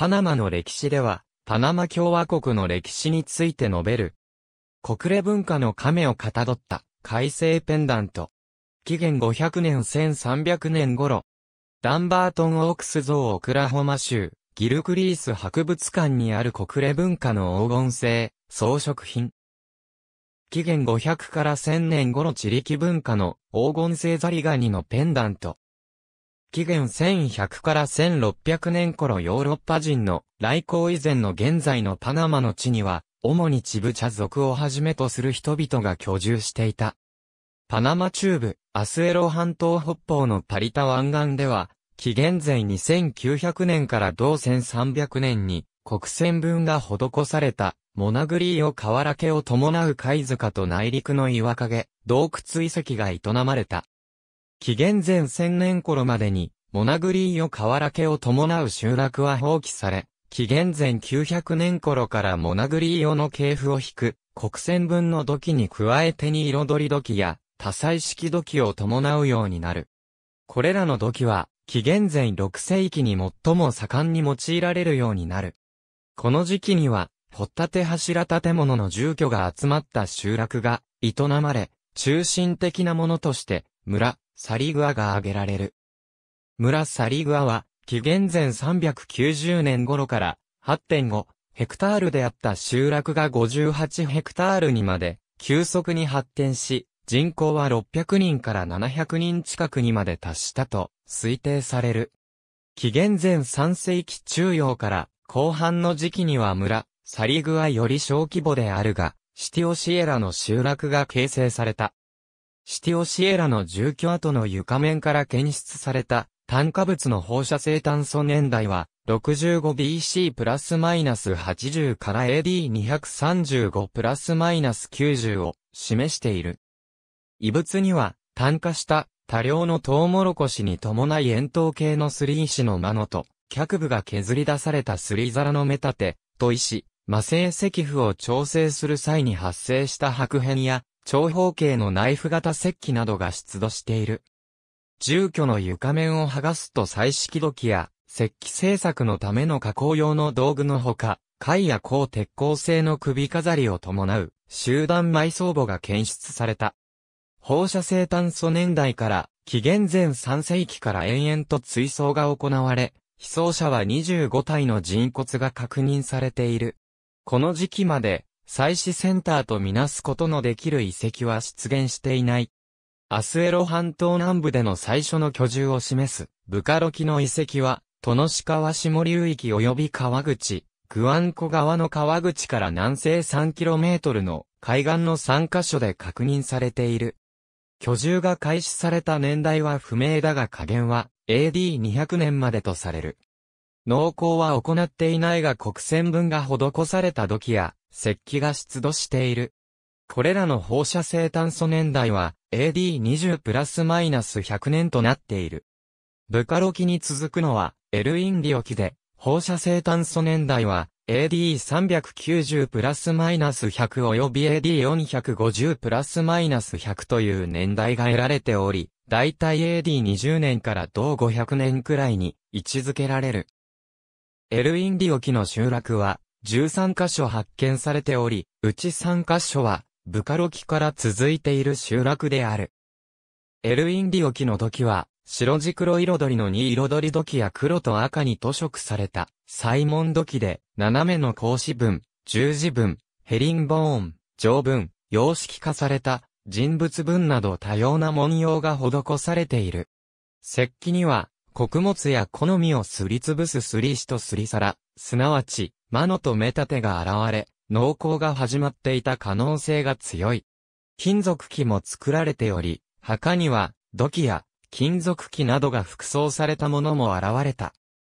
パナマの歴史では、パナマ共和国の歴史について述べる。国連文化の亀をかたどった改正ペンダント。紀元500年1300年頃。ダンバートン・オークス像オクラホマ州、ギルクリース博物館にある国連文化の黄金製、装飾品。紀元500から1000年頃地力文化の黄金製ザリガニのペンダント。紀元1100から1600年頃ヨーロッパ人の来航以前の現在のパナマの地には、主にチブチャ族をはじめとする人々が居住していた。パナマ中部、アスエロ半島北方のパリタ湾岸では、紀元前2900年から同1300年に国船分が施された、モナグリーを瓦家を伴う貝塚と内陸の岩陰、洞窟遺跡が営まれた。紀元前1000年頃までに、モナグリーヨ河原家を伴う集落は放棄され、紀元前900年頃からモナグリーヨの系譜を引く、国線分の土器に加えてに彩り土器や、多彩式土器を伴うようになる。これらの土器は、紀元前6世紀に最も盛んに用いられるようになる。この時期には、掘ったて柱建物の住居が集まった集落が営まれ、中心的なものとして、村、サリグアが挙げられる。村サリグアは、紀元前390年頃から8.5ヘクタールであった集落が58ヘクタールにまで急速に発展し、人口は600人から700人近くにまで達したと推定される。紀元前3世紀中央から後半の時期には村、サリグアより小規模であるが、シティオシエラの集落が形成された。シティオシエラの住居跡の床面から検出された炭化物の放射性炭素年代は 65BC プラスマイナス80から AD235 プラスマイナス90を示している。異物には炭化した多量のトウモロコシに伴い円筒形のすり石の間のと、脚部が削り出されたすり皿の目立て、と石、魔性石符を調整する際に発生した白片や長方形のナイフ型石器などが出土している。住居の床面を剥がすと彩色土器や石器製作のための加工用の道具のほか、貝や鋼鉄鋼製の首飾りを伴う集団埋葬墓が検出された。放射性炭素年代から紀元前3世紀から延々と追葬が行われ、被葬者は25体の人骨が確認されている。この時期まで祭祀センターとみなすことのできる遺跡は出現していない。アスエロ半島南部での最初の居住を示す、ブカロキの遺跡は、トノシワ下流域及び川口、グアンコ川の川口から南西 3km の海岸の3カ所で確認されている。居住が開始された年代は不明だが加減は AD200 年までとされる。農耕は行っていないが国船分が施された土器や石器が出土している。これらの放射性炭素年代は AD20 プラスマイナス100年となっている。ブカロキに続くのはエルインディオキで、放射性炭素年代は AD390 プラスマイナス100及び AD450 プラスマイナス100という年代が得られており、だいたい AD20 年から同500年くらいに位置づけられる。エルインディオキの集落は13箇所発見されており、うち3箇所は、ブカロキから続いている集落である。エルインディオキの時は、白地黒彩りの2彩り土器や黒と赤に塗色された、サイモン土器で、斜めの格子文、十字文、ヘリンボーン、条文、様式化された、人物文など多様な文様が施されている。石器には、穀物や好みをすりつぶすすり石とすり皿、すなわち、魔のとメタテが現れ、農耕が始まっていた可能性が強い。金属器も作られており、墓には土器や金属器などが服装されたものも現れた。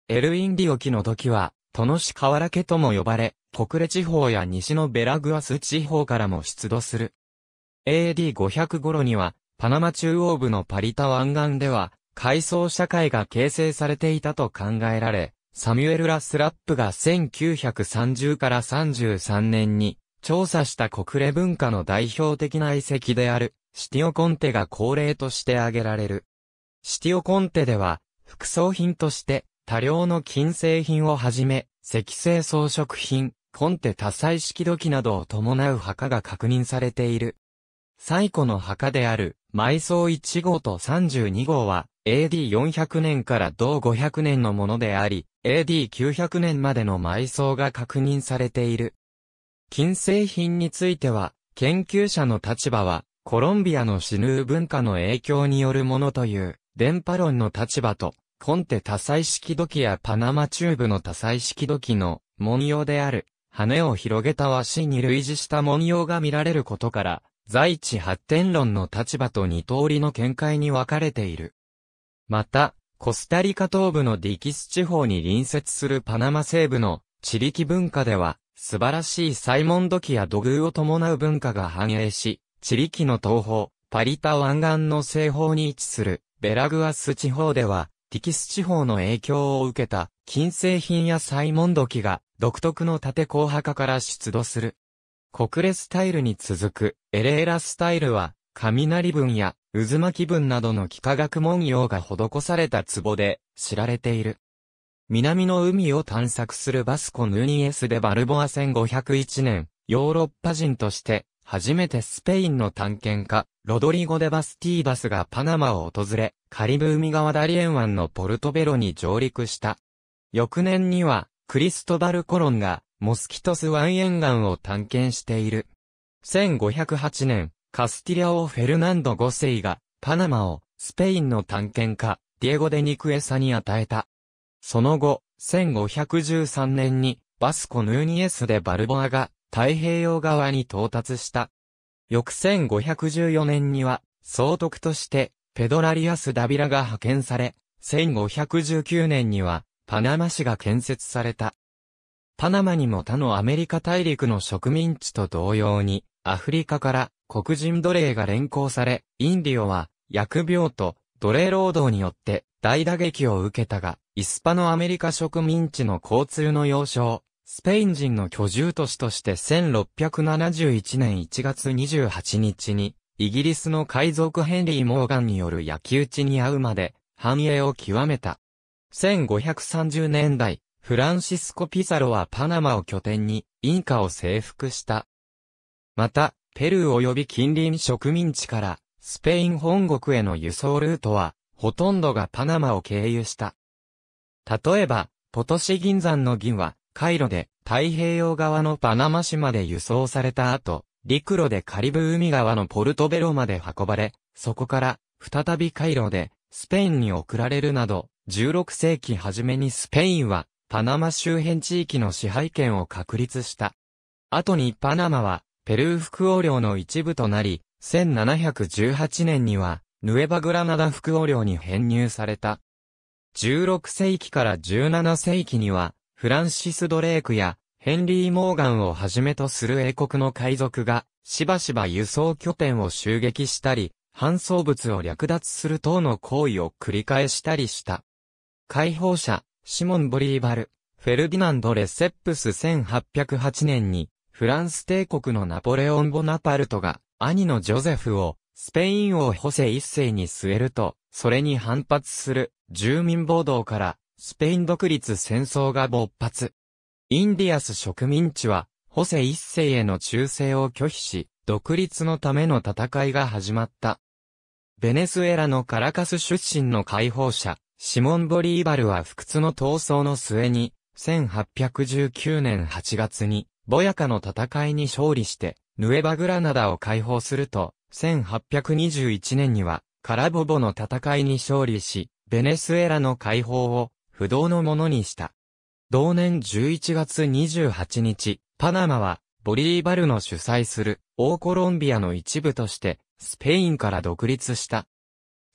エルインディオ機の土器は、トノシカワラ家とも呼ばれ、国レ地方や西のベラグアス地方からも出土する。AD500 頃には、パナマ中央部のパリタ湾岸では、階層社会が形成されていたと考えられ、サミュエル・ラ・スラップが1930から33年に調査した国連文化の代表的な遺跡であるシティオコンテが恒例として挙げられる。シティオコンテでは副葬品として多量の金製品をはじめ石製装飾品、コンテ多彩式土器などを伴う墓が確認されている。最古の墓である埋葬1号と32号は AD400 年から同500年のものであり、AD900 年までの埋葬が確認されている。金製品については、研究者の立場は、コロンビアのシヌー文化の影響によるものという、電波論の立場と、コンテ多彩式土器やパナマチューブの多彩式土器の文様である、羽を広げた和紙に類似した文様が見られることから、在地発展論の立場と二通りの見解に分かれている。また、コスタリカ東部のディキス地方に隣接するパナマ西部の地力文化では、素晴らしいサイモン土器や土偶を伴う文化が繁栄し、地力の東方、パリタ湾岸の西方に位置するベラグアス地方では、ティキス地方の影響を受けた金製品やサイモン土器が独特の縦硬派化から出土する。国レスタイルに続くエレーラスタイルは雷文や渦巻文などの幾何学文様が施された壺で知られている。南の海を探索するバスコ・ヌニエス・デ・バルボア1501年、ヨーロッパ人として初めてスペインの探検家、ロドリゴ・デ・バスティーバスがパナマを訪れ、カリブ海側ダリエン湾のポルトベロに上陸した。翌年には、クリストバル・コロンが、モスキトス湾沿岸を探検している。1508年、カスティリア王フェルナンド5世が、パナマを、スペインの探検家、ディエゴ・デ・ニクエサに与えた。その後、1513年に、バスコ・ヌーニエス・でバルボアが、太平洋側に到達した。翌1514年には、総督として、ペドラリアス・ダビラが派遣され、1519年には、パナマ市が建設された。パナマにも他のアメリカ大陸の植民地と同様に、アフリカから黒人奴隷が連行され、インディオは、薬病と奴隷労働によって大打撃を受けたが、イスパノアメリカ植民地の交通の要衝、スペイン人の居住都市として1671年1月28日に、イギリスの海賊ヘンリー・モーガンによる焼き討ちに遭うまで、繁栄を極めた。1530年代、フランシスコ・ピサロはパナマを拠点に、インカを征服した。また、ペルー及び近隣植民地から、スペイン本国への輸送ルートは、ほとんどがパナマを経由した。例えば、ポトシ銀山の銀は、カイロで太平洋側のパナマ島で輸送された後、陸路でカリブ海側のポルトベロまで運ばれ、そこから、再びカイロで、スペインに送られるなど、16世紀初めにスペインは、パナマ周辺地域の支配権を確立した。後にパナマは、ペルー副王領の一部となり、1718年には、ヌエバグラナダ副王領に編入された。16世紀から17世紀には、フランシス・ドレークや、ヘンリー・モーガンをはじめとする英国の海賊が、しばしば輸送拠点を襲撃したり、搬送物を略奪する等の行為を繰り返したりした。解放者、シモン・ボリーバル、フェルディナンド・レセップス1808年に、フランス帝国のナポレオン・ボナパルトが、兄のジョゼフを、スペイン王ホセ一世に据えると、それに反発する、住民暴動から、スペイン独立戦争が勃発。インディアス植民地は、ホセ一世への忠誠を拒否し、独立のための戦いが始まった。ベネズエラのカラカス出身の解放者、シモン・ボリーバルは不屈の闘争の末に、1819年8月に、ボヤカの戦いに勝利して、ヌエバグラナダを解放すると、1821年には、カラボボの戦いに勝利し、ベネスエラの解放を不動のものにした。同年11月28日、パナマは、ボリーバルの主催する、オーコロンビアの一部として、スペインから独立した。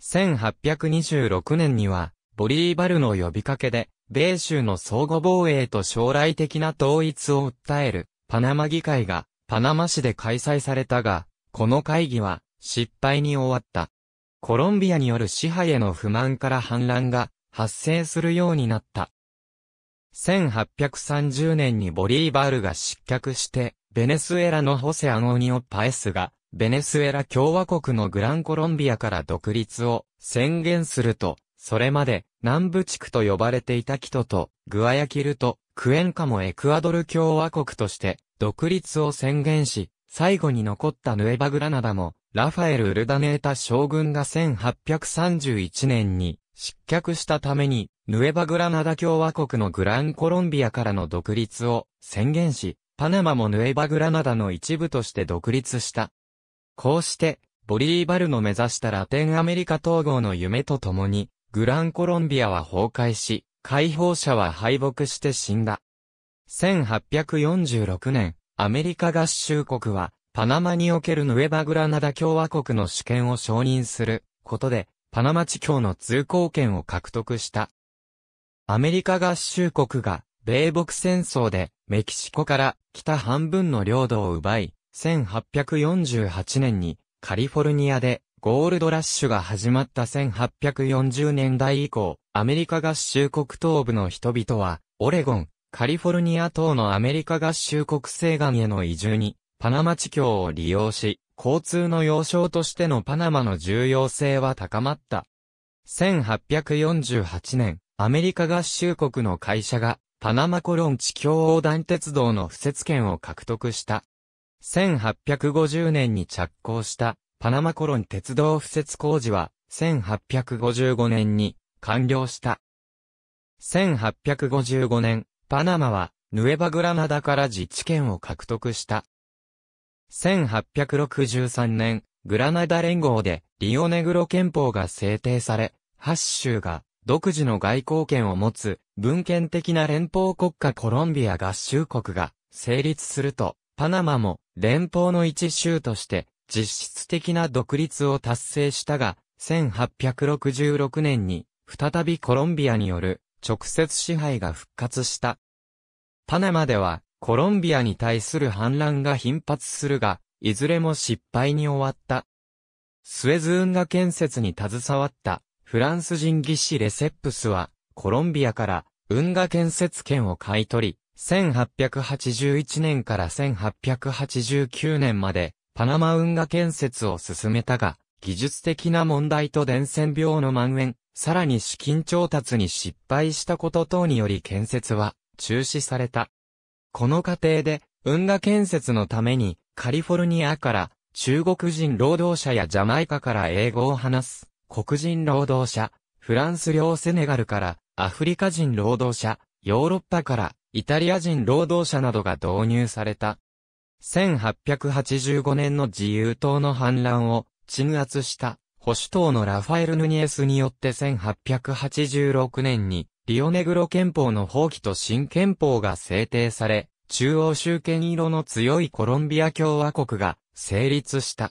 1826年には、ボリーバルの呼びかけで、米州の相互防衛と将来的な統一を訴える、パナマ議会が、パナマ市で開催されたが、この会議は、失敗に終わった。コロンビアによる支配への不満から反乱が、発生するようになった。1830年にボリーバールが失脚して、ベネスエラのホセ・アゴニオ・パエスが、ベネスエラ共和国のグランコロンビアから独立を宣言すると、それまで南部地区と呼ばれていたキトと、グアヤキルと、クエンカもエクアドル共和国として、独立を宣言し、最後に残ったヌエバグラナダも、ラファエル・ウルダネータ将軍が1831年に失脚したために、ヌエバグラナダ共和国のグランコロンビアからの独立を宣言し、パナマもヌエバグラナダの一部として独立した。こうして、ボリーバルの目指したラテンアメリカ統合の夢とともに、グランコロンビアは崩壊し、解放者は敗北して死んだ。1846年、アメリカ合衆国は、パナマにおけるヌエバグラナダ共和国の主権を承認することで、パナマ地境の通行権を獲得した。アメリカ合衆国が、米北戦争で、メキシコから北半分の領土を奪い、1848年にカリフォルニアでゴールドラッシュが始まった1840年代以降、アメリカ合衆国東部の人々は、オレゴン、カリフォルニア等のアメリカ合衆国西岸への移住に、パナマ地峡を利用し、交通の要衝としてのパナマの重要性は高まった。1848年、アメリカ合衆国の会社が、パナマコロン地峡横断鉄道の敷設権を獲得した。1850年に着工したパナマコロン鉄道敷設工事は、1855年に完了した。1855年、パナマは、ヌエバグラナダから自治権を獲得した。1863年、グラナダ連合でリオネグロ憲法が制定され、8州が独自の外交権を持つ文献的な連邦国家コロンビア合衆国が成立すると、パナマも連邦の一州として実質的な独立を達成したが、1866年に、再びコロンビアによる直接支配が復活した。パナマでは、コロンビアに対する反乱が頻発するが、いずれも失敗に終わった。スエズ運河建設に携わったフランス人技師レセップスは、コロンビアから運河建設権を買い取り、1881年から1889年までパナマ運河建設を進めたが、技術的な問題と伝染病の蔓延、さらに資金調達に失敗したこと等により建設は中止された。この過程で、運河建設のために、カリフォルニアから中国人労働者やジャマイカから英語を話す黒人労働者、フランス領セネガルからアフリカ人労働者、ヨーロッパからイタリア人労働者などが導入された。1885年の自由党の反乱を鎮圧した保守党のラファエル・ヌニエスによって1886年にリオネグロ憲法の放棄と新憲法が制定され、中央集権色の強いコロンビア共和国が成立した。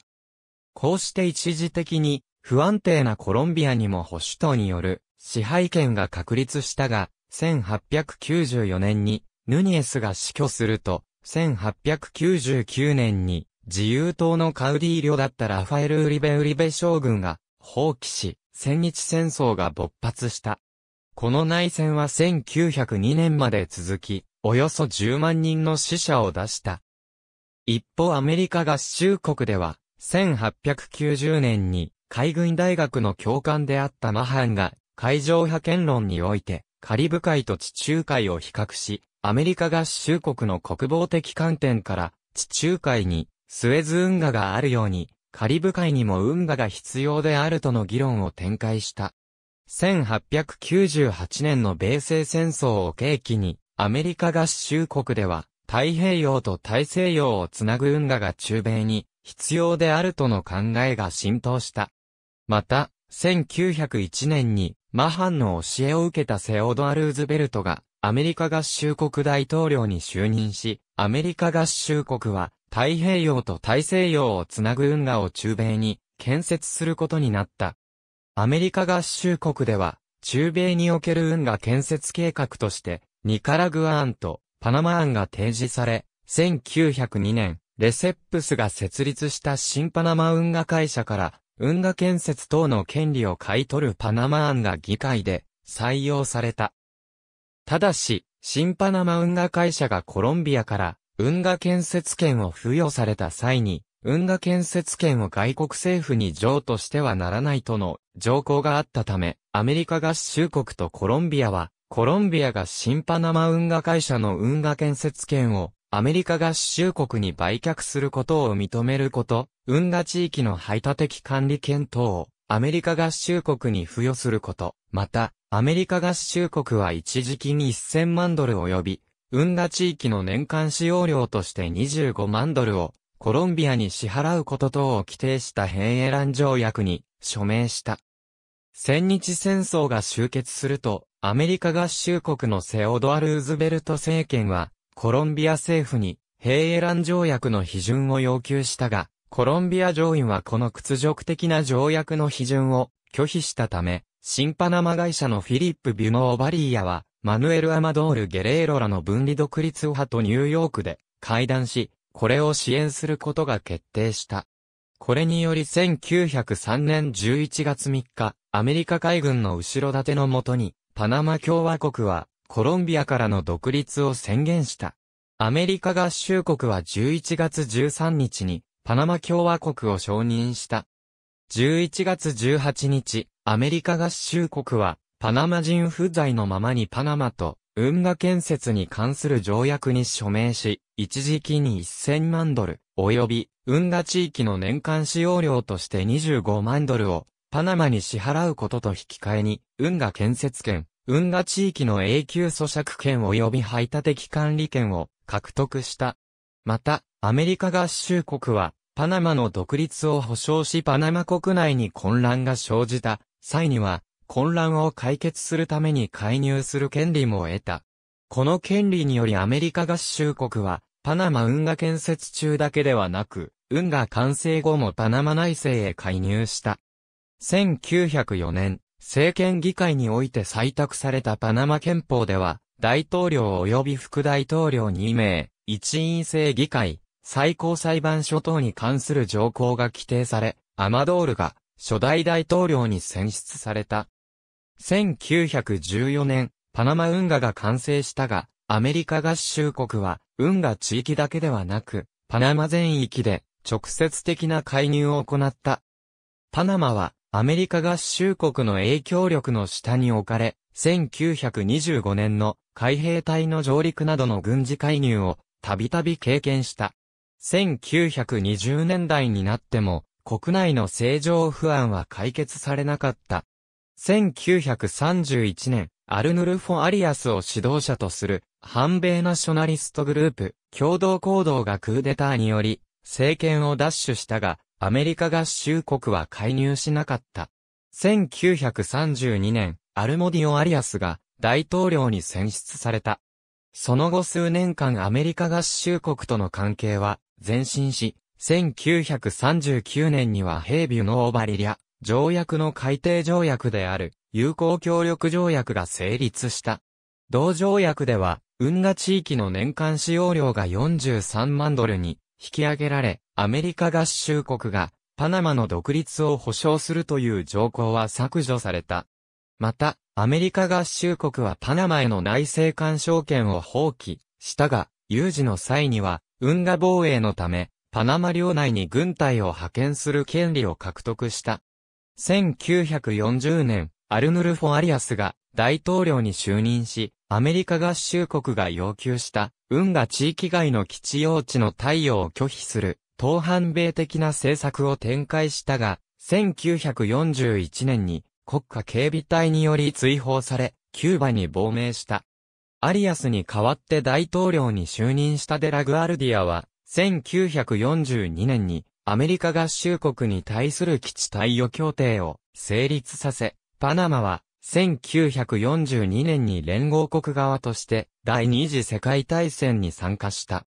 こうして一時的に不安定なコロンビアにも保守党による支配権が確立したが、1894年にヌニエスが死去すると、1899年に自由党のカウディーリョだったラファエル・ウリベ・ウリベ将軍が放棄し、戦日戦争が勃発した。この内戦は1902年まで続き、およそ10万人の死者を出した。一方アメリカ合衆国では、1890年に海軍大学の教官であったマハンが海上派遣論においてカリブ海と地中海を比較し、アメリカ合衆国の国防的観点から、地中海にスエズ運河があるように、カリブ海にも運河が必要であるとの議論を展開した。1898年の米西戦争を契機に、アメリカ合衆国では、太平洋と大西洋をつなぐ運河が中米に必要であるとの考えが浸透した。また、1901年にマハンの教えを受けたセオドア・ルーズベルトが、アメリカ合衆国大統領に就任し、アメリカ合衆国は、太平洋と大西洋をつなぐ運河を中米に建設することになった。アメリカ合衆国では、中米における運河建設計画として、ニカラグア案とパナマ案が提示され、1902年、レセップスが設立した新パナマ運河会社から運河建設等の権利を買い取るパナマ案が議会で採用された。ただし、新パナマ運河会社がコロンビアから運河建設権を付与された際に、運河建設権を外国政府に譲渡してはならないとの条項があったため、アメリカ合衆国とコロンビアは、コロンビアが新パナマ運河会社の運河建設権をアメリカ合衆国に売却することを認めること、運河地域の排他的管理権等をアメリカ合衆国に付与すること、また、アメリカ合衆国は一時期に1000万ドル及び、運河地域の年間使用料として25万ドルをコロンビアに支払うこと等を規定した変英蘭条約に署名した。戦日戦争が終結すると、アメリカ合衆国のセオドアル・ウズベルト政権は、コロンビア政府に、平エラン条約の批准を要求したが、コロンビア上院はこの屈辱的な条約の批准を拒否したため、新パナマ会社のフィリップ・ビュノ・オバリーヤは、マヌエル・アマドール・ゲレーロらの分離独立派とニューヨークで会談し、これを支援することが決定した。これにより1903年11月3日、アメリカ海軍の後ろ盾のもとに、パナマ共和国はコロンビアからの独立を宣言した。アメリカ合衆国は11月13日にパナマ共和国を承認した。11月18日、アメリカ合衆国はパナマ人不在のままにパナマと運河建設に関する条約に署名し、一時期に1000万ドル、及び運河地域の年間使用料として25万ドルをパナマに支払うことと引き換えに、運河建設権、運河地域の永久咀嚼権及び排他的管理権を獲得した。また、アメリカ合衆国は、パナマの独立を保障しパナマ国内に混乱が生じた際には、混乱を解決するために介入する権利も得た。この権利によりアメリカ合衆国は、パナマ運河建設中だけではなく、運河完成後もパナマ内政へ介入した。1904年、政権議会において採択されたパナマ憲法では、大統領及び副大統領2名、一員制議会、最高裁判所等に関する条項が規定され、アマドールが初代大統領に選出された。1914年、パナマ運河が完成したが、アメリカ合衆国は、運河地域だけではなく、パナマ全域で直接的な介入を行った。パナマはアメリカ合衆国の影響力の下に置かれ、1925年の海兵隊の上陸などの軍事介入をたびたび経験した。1920年代になっても国内の政情不安は解決されなかった。1931年、アルヌルフォ・アリアスを指導者とする、反米ナショナリストグループ、共同行動がクーデターにより、政権を奪取したが、アメリカ合衆国は介入しなかった。1932年、アルモディオ・アリアスが大統領に選出された。その後数年間アメリカ合衆国との関係は前進し、1939年にはヘイビュのオバリリア、条約の改定条約である、友好協力条約が成立した。同条約では、運河地域の年間使用量が43万ドルに引き上げられ、アメリカ合衆国がパナマの独立を保障するという条項は削除された。また、アメリカ合衆国はパナマへの内政干渉権を放棄したが、有事の際には、運河防衛のため、パナマ領内に軍隊を派遣する権利を獲得した。1940年、アルヌルフォ・アリアスが大統領に就任し、アメリカ合衆国が要求した、運河地域外の基地用地の対応を拒否する東半米的な政策を展開したが、1941年に国家警備隊により追放され、キューバに亡命した。アリアスに代わって大統領に就任したデラグアルディアは、1942年にアメリカ合衆国に対する基地貸与協定を成立させ、パナマは1942年に連合国側として第二次世界大戦に参加した。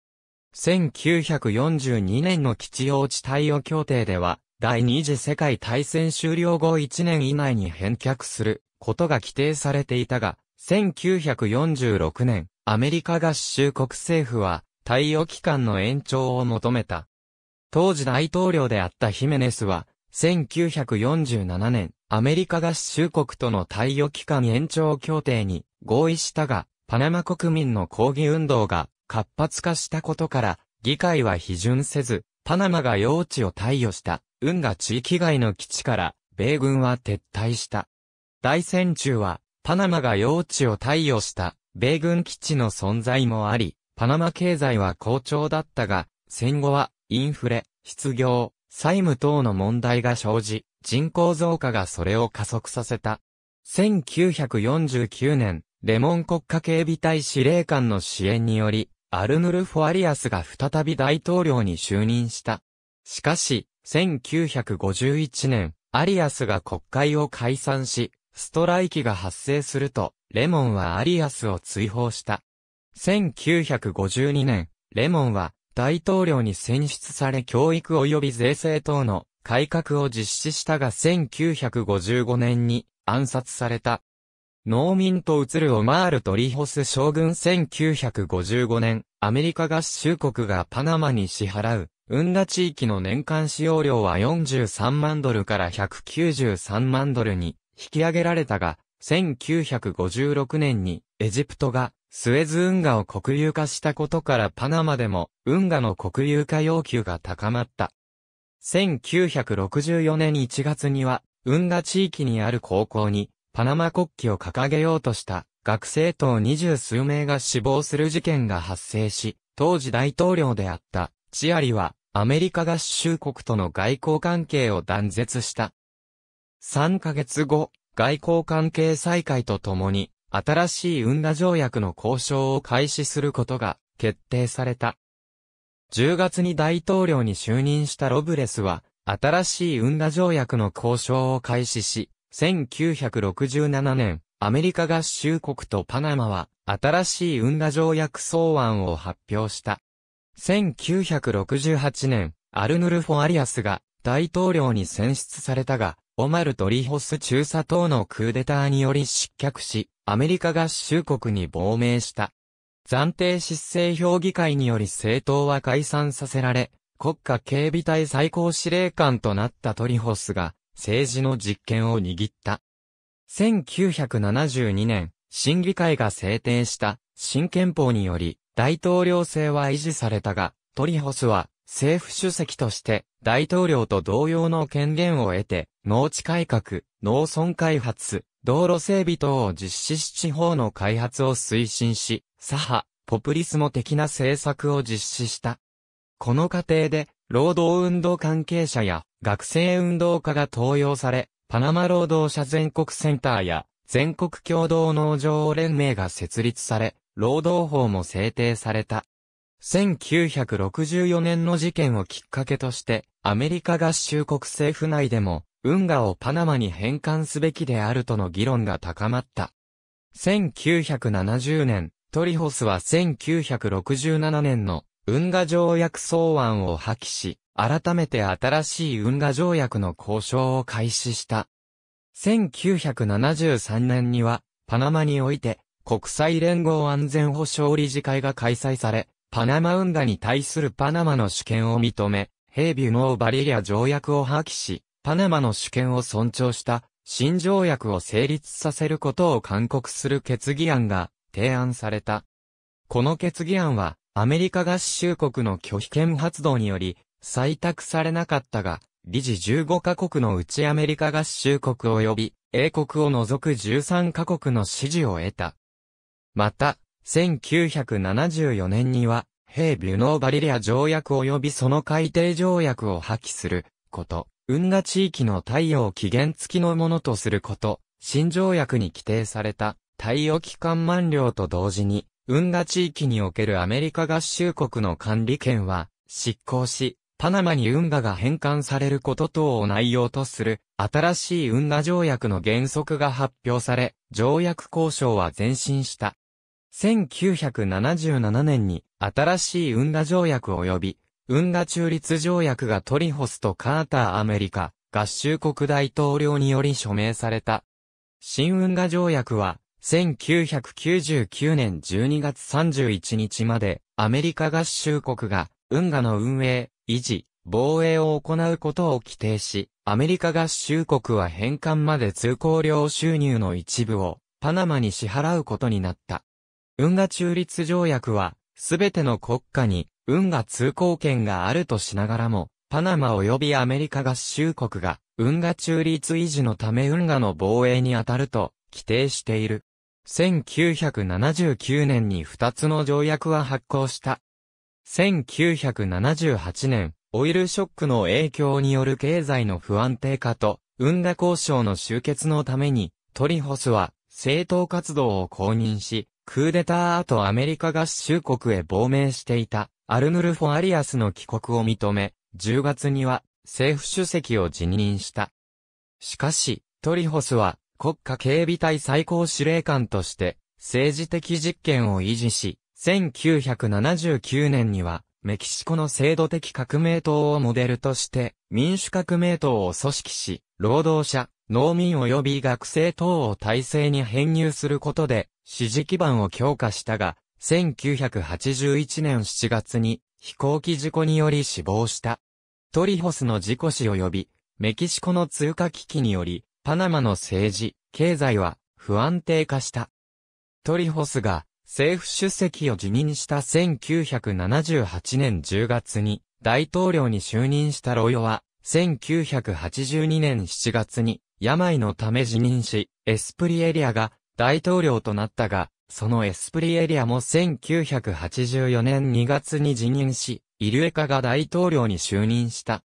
1942年の基地用地対応協定では、第二次世界大戦終了後1年以内に返却することが規定されていたが、1946年、アメリカ合衆国政府は、対応期間の延長を求めた。当時大統領であったヒメネスは、1947年、アメリカ合衆国との対応期間延長協定に合意したが、パナマ国民の抗議運動が活発化したことから、議会は批准せず、パナマが用地を貸与した、運河地域外の基地から、米軍は撤退した。大戦中は、パナマが用地を貸与した、米軍基地の存在もあり、パナマ経済は好調だったが、戦後は、インフレ、失業、債務等の問題が生じ、人口増加がそれを加速させた。1949年、レモン国家警備隊司令官の支援により、アルヌルフォ・アリアスが再び大統領に就任した。しかし、1951年、アリアスが国会を解散し、ストライキが発生すると、レモンはアリアスを追放した。1952年、レモンは大統領に選出され教育及び税制等の改革を実施したが1955年に暗殺された。農民と移るオマール・トリホス将軍1955年、アメリカ合衆国がパナマに支払う、運河地域の年間使用料は43万ドルから193万ドルに引き上げられたが、1956年にエジプトがスエズ運河を国有化したことからパナマでも運河の国有化要求が高まった。1964年1月には運河地域にある高校にパナマ国旗を掲げようとした学生等二十数名が死亡する事件が発生し、当時大統領であったチアリはアメリカ合衆国との外交関係を断絶した。3ヶ月後、外交関係再開とともに、新しい運河条約の交渉を開始することが決定された。10月に大統領に就任したロブレスは、新しい運河条約の交渉を開始し、1967年、アメリカ合衆国とパナマは、新しい運河条約草案を発表した。1968年、アルヌルフォ・アリアスが大統領に選出されたが、オマルとリホス中佐等のクーデターにより失脚し、アメリカ合衆国に亡命した。暫定失政評議会により政党は解散させられ、国家警備隊最高司令官となったトリホスが、政治の実権を握った。1972年、審議会が制定した新憲法により大統領制は維持されたが、トリホスは政府主席として大統領と同様の権限を得て、農地改革、農村開発、道路整備等を実施し地方の開発を推進し、左派、ポプリスモ的な政策を実施した。この過程で、労働運動関係者や学生運動家が登用され、パナマ労働者全国センターや全国共同農場連盟が設立され、労働法も制定された。1964年の事件をきっかけとして、アメリカ合衆国政府内でも、運河をパナマに返還すべきであるとの議論が高まった。1970年、トリホスは1967年の運河条約草案を破棄し、改めて新しい運河条約の交渉を開始した。1973年には、パナマにおいて、国際連合安全保障理事会が開催され、パナマ運河に対するパナマの主権を認め、ヘイビュノーバリリア条約を破棄し、パナマの主権を尊重した新条約を成立させることを勧告する決議案が提案された。この決議案は、アメリカ合衆国の拒否権発動により、採択されなかったが、理事15カ国のうちアメリカ合衆国及び英国を除く13カ国の支持を得た。また、1974年には、兵ビュノーバリリア条約及びその改定条約を破棄すること、運河地域の太陽期限付きのものとすること、新条約に規定された太陽期間満了と同時に、運河地域におけるアメリカ合衆国の管理権は、執行し、パナマに運河が返還されること等を内容とする、新しい運河条約の原則が発表され、条約交渉は前進した。1977年に新しい運河条約及び、運河中立条約がトリホスとカーターアメリカ合衆国大統領により署名された。新運河条約は、1999年12月31日までアメリカ合衆国が運河の運営、維持、防衛を行うことを規定し、アメリカ合衆国は返還まで通行料収入の一部をパナマに支払うことになった。運河中立条約は、すべての国家に運河通行権があるとしながらも、パナマ及びアメリカ合衆国が運河中立維持のため運河の防衛に当たると規定している。1979年に2つの条約は発行した。1978年、オイルショックの影響による経済の不安定化と、運河交渉の終結のために、トリホスは政党活動を公認し、クーデター後アメリカ合衆国へ亡命していたアルヌルフォ・アリアスの帰国を認め、10月には政府主席を辞任した。しかし、トリホスは国家警備隊最高司令官として政治的実権を維持し、1979年には、メキシコの制度的革命党をモデルとして、民主革命党を組織し、労働者、農民及び学生等を体制に編入することで、支持基盤を強化したが、1981年7月に飛行機事故により死亡した。トリホスの事故死及び、メキシコの通貨危機により、パナマの政治、経済は不安定化した。トリホスが政府主席を辞任した1978年10月に大統領に就任したロヨは、1982年7月に病のため辞任し、エスプリエリアが大統領となったが、そのエスプリエリアも1984年2月に辞任し、イルエカが大統領に就任した。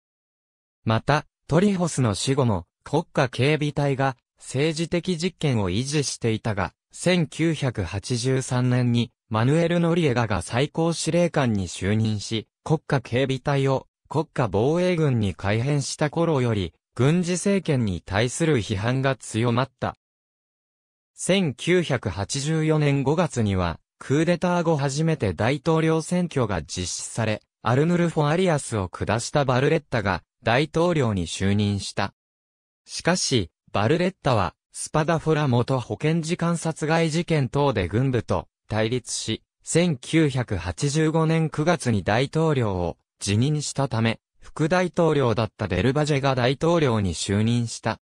また、トリホスの死後も国家警備隊が政治的実権を維持していたが、1983年にマヌエル・ノリエガが最高司令官に就任し、国家警備隊を国家防衛軍に改編した頃より、軍事政権に対する批判が強まった。1984年5月には、クーデター後初めて大統領選挙が実施され、アルヌルフォ・アリアスを下したバルレッタが大統領に就任した。しかし、バルレッタはスパダフラ元保健時間殺害事件等で軍部と対立し、1985年9月に大統領を辞任したため、副大統領だったデルバジェが大統領に就任した。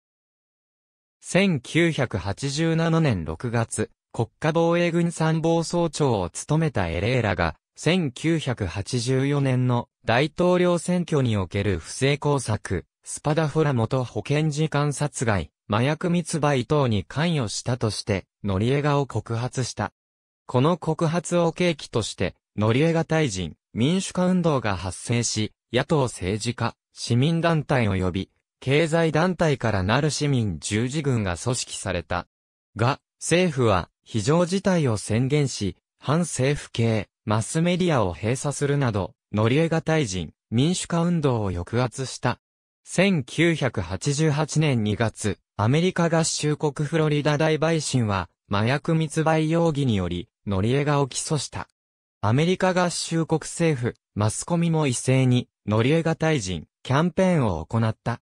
1987年6月、国家防衛軍参謀総長を務めたエレーラが、1984年の大統領選挙における不正工作、スパダフラ元保健時間殺害、麻薬密売等に関与したとして、ノリエガを告発した。この告発を契機として、ノリエガ大臣、民主化運動が発生し、野党政治家、市民団体及び、経済団体からなる市民十字軍が組織された。が、政府は、非常事態を宣言し、反政府系、マスメディアを閉鎖するなど、ノリエガ大臣、民主化運動を抑圧した。1988年2月、アメリカ合衆国フロリダ大陪審は、麻薬密売容疑により、ノリエガを起訴した。アメリカ合衆国政府、マスコミも一斉に、ノリエガ退陣、キャンペーンを行った。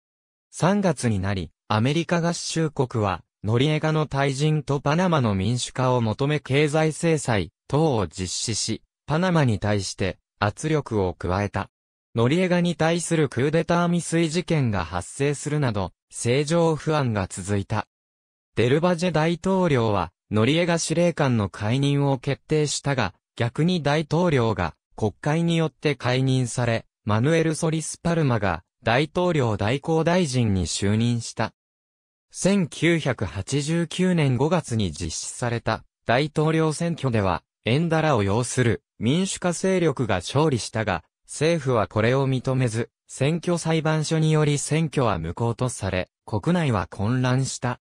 3月になり、アメリカ合衆国は、ノリエガの退陣とパナマの民主化を求め経済制裁等を実施し、パナマに対して圧力を加えた。ノリエガに対するクーデター未遂事件が発生するなど、正常不安が続いた。デルバジェ大統領は、ノリエが司令官の解任を決定したが、逆に大統領が国会によって解任され、マヌエル・ソリス・パルマが大統領代行大臣に就任した。1989年5月に実施された大統領選挙では、エンダラを要する民主化勢力が勝利したが、政府はこれを認めず、選挙裁判所により選挙は無効とされ、国内は混乱した。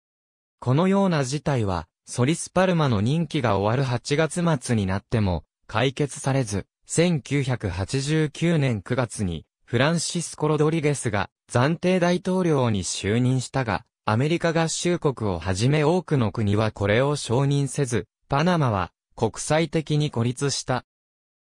このような事態は、ソリスパルマの任期が終わる8月末になっても、解決されず、1989年9月に、フランシスコ・ロドリゲスが暫定大統領に就任したが、アメリカ合衆国をはじめ多くの国はこれを承認せず、パナマは国際的に孤立した。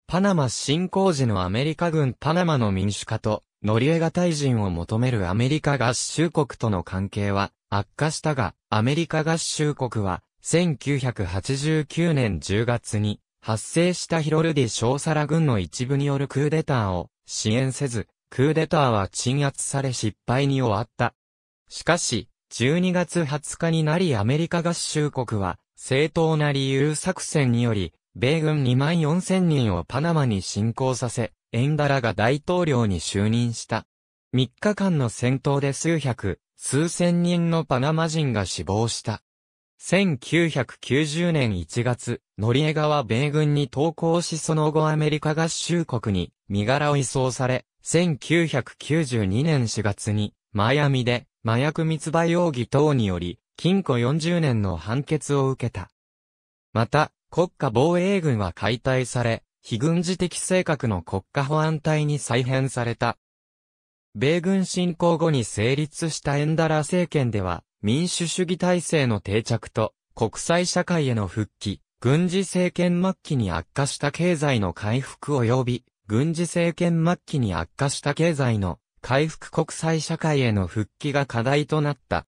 パナマ侵攻時のアメリカ軍パナマの民主化とノリエガ大臣を求めるアメリカ合衆国との関係は悪化したが、アメリカ合衆国は1989年10月に発生したヒロルディ・小皿軍の一部によるクーデターを支援せず、クーデターは鎮圧され失敗に終わった。しかし、12月20日になりアメリカ合衆国は正当な理由作戦により、米軍2万4000人をパナマに侵攻させ、エンダラが大統領に就任した。3日間の戦闘で数百、数千人のパナマ人が死亡した。1990年1月、ノリエガは米軍に投降しその後アメリカ合衆国に身柄を移送され、1992年4月にマイアミで麻薬密売容疑等により禁錮40年の判決を受けた。また、国家防衛軍は解体され、非軍事的性格の国家保安隊に再編された。米軍侵攻後に成立したエンダラ政権では、民主主義体制の定着と、国際社会への復帰、軍事政権末期に悪化した経済の回復及び、軍事政権末期に悪化した経済の回復国際社会への復帰が課題となった。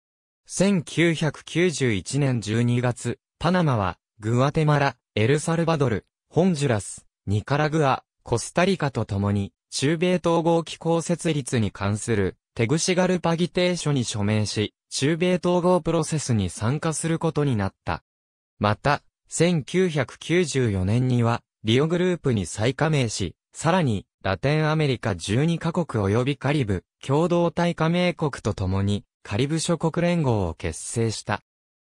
1991年12月、パナマは、グアテマラ、エルサルバドル、ホンジュラス、ニカラグア、コスタリカと共に、中米統合機構設立に関する、テグシガルパ議定書に署名し、中米統合プロセスに参加することになった。また、1994年には、リオグループに再加盟し、さらに、ラテンアメリカ12カ国及びカリブ、共同体加盟国と共に、カリブ諸国連合を結成した。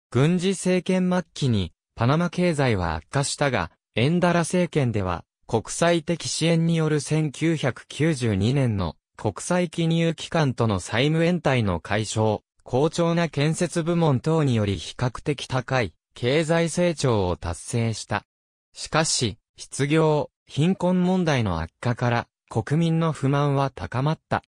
軍事政権末期に、パナマ経済は悪化したが、エンダラ政権では、国際的支援による1992年の国際金融機関との債務延滞の解消、好調な建設部門等により比較的高い経済成長を達成した。しかし、失業、貧困問題の悪化から国民の不満は高まった。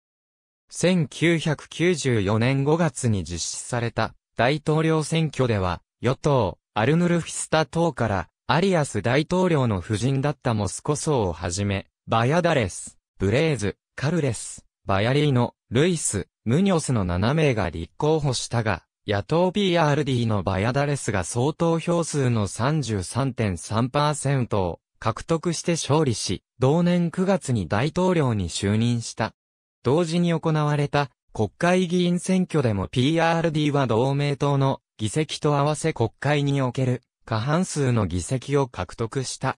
1994年5月に実施された大統領選挙では、与党、アルヌルフィスタ党からアリアス大統領の夫人だったモスコソーをはじめ、バヤダレス、ブレーズ、カルレス、バヤリーノ、ルイス、ムニョスの7名が立候補したが、野党 PRD のバヤダレスが総投票数の33.3%を獲得して勝利し、同年9月に大統領に就任した。同時に行われた国会議員選挙でも PRD は同盟党の議席と合わせ国会における過半数の議席を獲得した。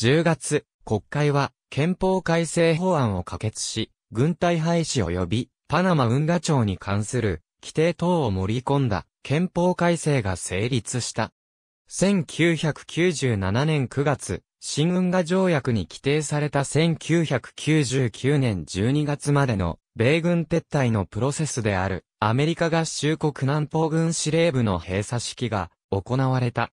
10月、国会は憲法改正法案を可決し、軍隊廃止及びパナマ運河庁に関する規定等を盛り込んだ憲法改正が成立した。1997年9月、新運河条約に規定された1999年12月までの米軍撤退のプロセスであるアメリカ合衆国南方軍司令部の閉鎖式が行われた。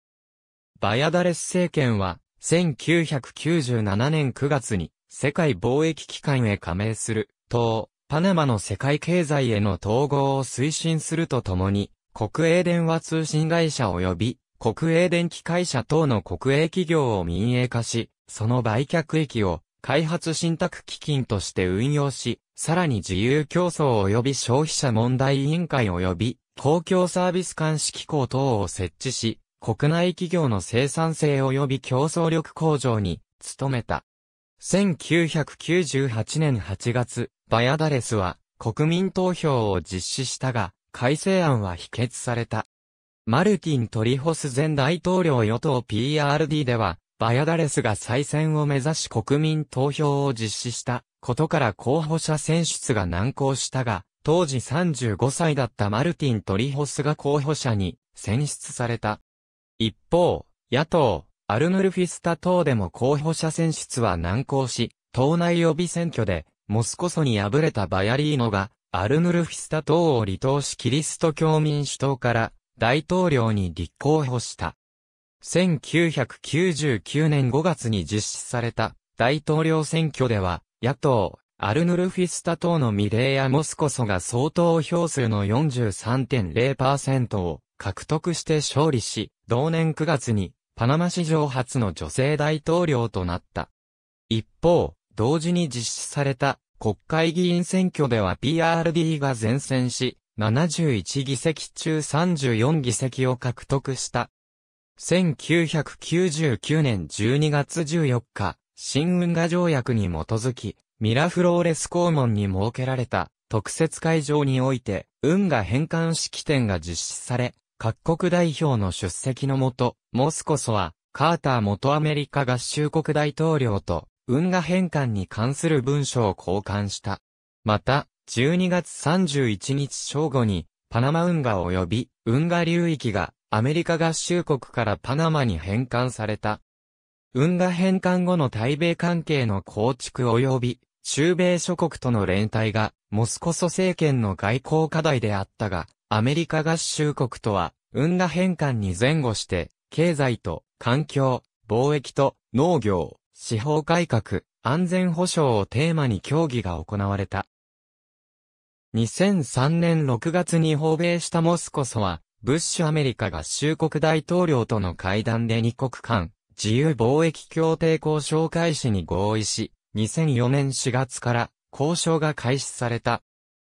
バヤダレス政権は、1997年9月に、世界貿易機関へ加盟する、東、パナマの世界経済への統合を推進するとともに、国営電話通信会社及び、国営電気会社等の国営企業を民営化し、その売却益を開発信託基金として運用し、さらに自由競争及び消費者問題委員会及び公共サービス監視機構等を設置し、国内企業の生産性及び競争力向上に努めた。1998年8月、バヤダレスは国民投票を実施したが、改正案は否決された。マルティン・トリホス前大統領与党 PRD では、バヤダレスが再選を目指し国民投票を実施したことから候補者選出が難航したが、当時35歳だったマルティン・トリホスが候補者に選出された。一方、野党、アルヌルフィスタ等でも候補者選出は難航し、党内予備選挙で、モスコソに敗れたバヤリーノが、アルヌルフィスタ党を離党しキリスト教民主党から大統領に立候補した。1999年5月に実施された大統領選挙では、野党、アルヌルフィスタ党のミレーヤ・モスコソが総投票数の43.0%を獲得して勝利し、同年9月に、パナマ史上初の女性大統領となった。一方、同時に実施された国会議員選挙では PRD が前線し、71議席中34議席を獲得した。1999年12月14日、新運河条約に基づき、ミラフローレス公門に設けられた特設会場において、運河返還式典が実施され、各国代表の出席のもと、モスコソは、カーター元アメリカ合衆国大統領と、運河返還に関する文書を交換した。また、12月31日正午に、パナマ運河及び運河流域がアメリカ合衆国からパナマに返還された。運河返還後の対米関係の構築及び中米諸国との連帯がモスコソ政権の外交課題であったが、アメリカ合衆国とは、運河変換に前後して、経済と環境、貿易と農業、司法改革、安全保障をテーマに協議が行われた。2003年6月に訪米したモスコソは、ブッシュアメリカ合衆国大統領との会談で2国間、自由貿易協定交渉開始に合意し、2004年4月から交渉が開始された。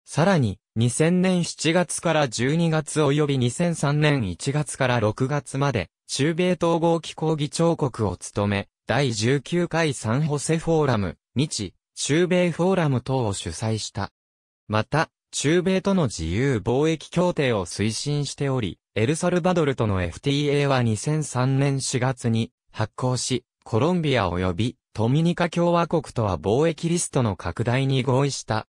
さらに、2000年7月から12月及び2003年1月から6月まで、中米統合機構議長国を務め、第19回サンホセフォーラム、日、中米フォーラム等を主催した。また、中米との自由貿易協定を推進しており、エルサルバドルとの FTA は2003年4月に発行し、コロンビア及びトミニカ共和国とは貿易リストの拡大に合意した。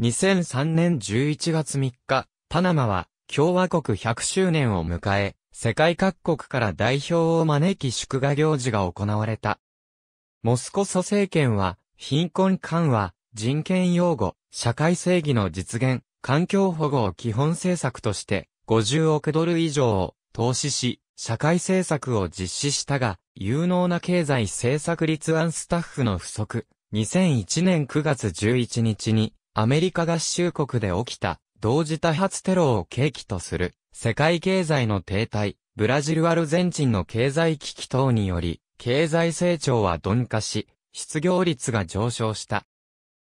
2003年11月3日、パナマは共和国100周年を迎え、世界各国から代表を招き祝賀行事が行われた。モスコソ政権は、貧困緩和、人権擁護、社会正義の実現、環境保護を基本政策として、50億ドル以上を投資し、社会政策を実施したが、有能な経済政策立案スタッフの不足。2001年9月11日に、アメリカ合衆国で起きた、同時多発テロを契機とする、世界経済の停滞、ブラジルアルゼンチンの経済危機等により、経済成長は鈍化し、失業率が上昇した。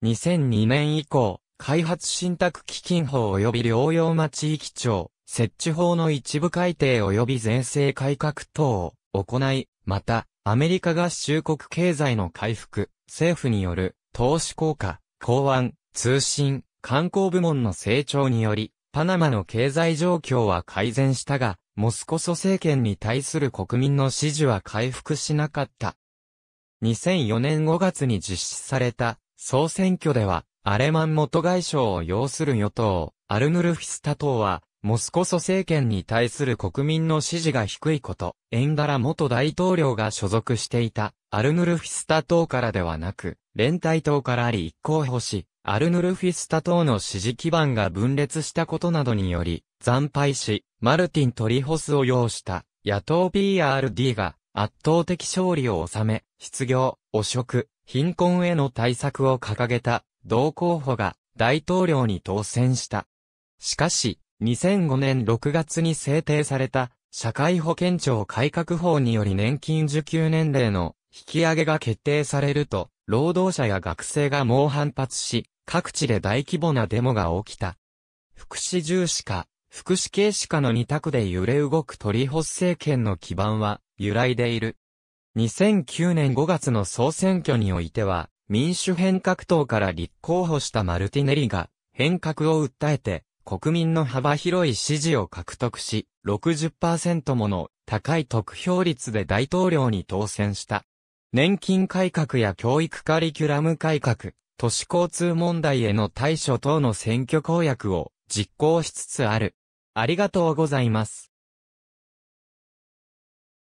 2002年以降、開発信託基金法及び療養町地域庁、設置法の一部改定及び税制改革等を行い、また、アメリカ合衆国経済の回復、政府による投資効果、港湾、通信、観光部門の成長により、パナマの経済状況は改善したが、モスコソ政権に対する国民の支持は回復しなかった。2004年5月に実施された総選挙では、アレマン元外相を要する与党、アルヌルフィスタ党は、モスコソ政権に対する国民の支持が低いこと、エンダラ元大統領が所属していた、アルヌルフィスタ党からではなく、連帯党からあり一候補し、アルヌルフィスタ等の支持基盤が分裂したことなどにより、惨敗し、マルティン・トリホスを擁した野党 PRD が圧倒的勝利を収め、失業、汚職、貧困への対策を掲げた同候補が大統領に当選した。しかし、2005年6月に制定された社会保険庁改革法により年金受給年齢の引き上げが決定されると、労働者や学生が猛反発し、各地で大規模なデモが起きた。福祉重視化、福祉軽視化の二択で揺れ動く鳥発政権の基盤は揺らいでいる。2009年5月の総選挙においては、民主変革党から立候補したマルティネリが変革を訴えて国民の幅広い支持を獲得し、60%もの高い得票率で大統領に当選した。年金改革や教育カリキュラム改革、都市交通問題への対処等の選挙公約を実行しつつある。ありがとうございます。